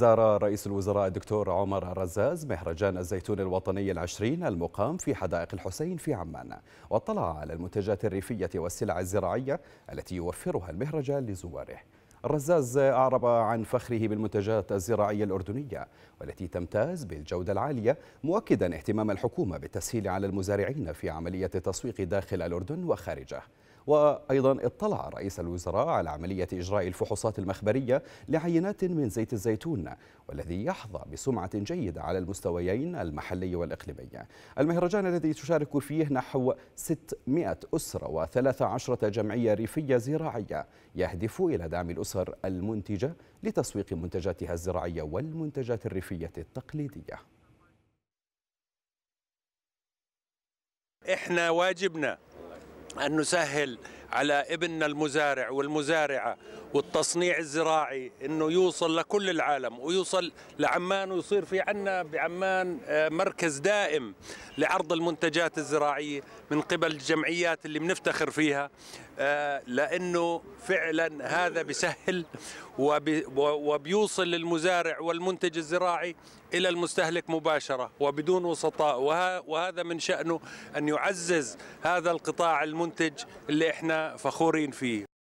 زار رئيس الوزراء الدكتور عمر الرزاز مهرجان الزيتون الوطني العشرين المقام في حدائق الحسين في عمان واطلع على المنتجات الريفية والسلع الزراعية التي يوفرها المهرجان لزواره الرزاز أعرب عن فخره بالمنتجات الزراعية الأردنية والتي تمتاز بالجودة العالية مؤكدا اهتمام الحكومة بالتسهيل على المزارعين في عملية التسويق داخل الأردن وخارجه وأيضا اطلع رئيس الوزراء على عملية إجراء الفحوصات المخبرية لعينات من زيت الزيتون والذي يحظى بسمعة جيدة على المستويين المحلي والإقليمي المهرجان الذي تشارك فيه نحو 600 أسرة و13 جمعية ريفية زراعية يهدف إلى دعم الأسرة الأسر المنتجة لتسويق منتجاتها الزراعية والمنتجات الريفية التقليدية احنا واجبنا ان نسهل على ابننا المزارع والمزارعه والتصنيع الزراعي انه يوصل لكل العالم ويوصل لعمان ويصير في عنا بعمان آه، مركز دائم لعرض المنتجات الزراعيه من قبل الجمعيات اللي بنفتخر فيها آه، لانه فعلا هذا بسهل وبيوصل للمزارع والمنتج الزراعي الى المستهلك مباشره وبدون وسطاء وهذا من شانه ان يعزز هذا القطاع المنتج اللي احنا فخورين فيه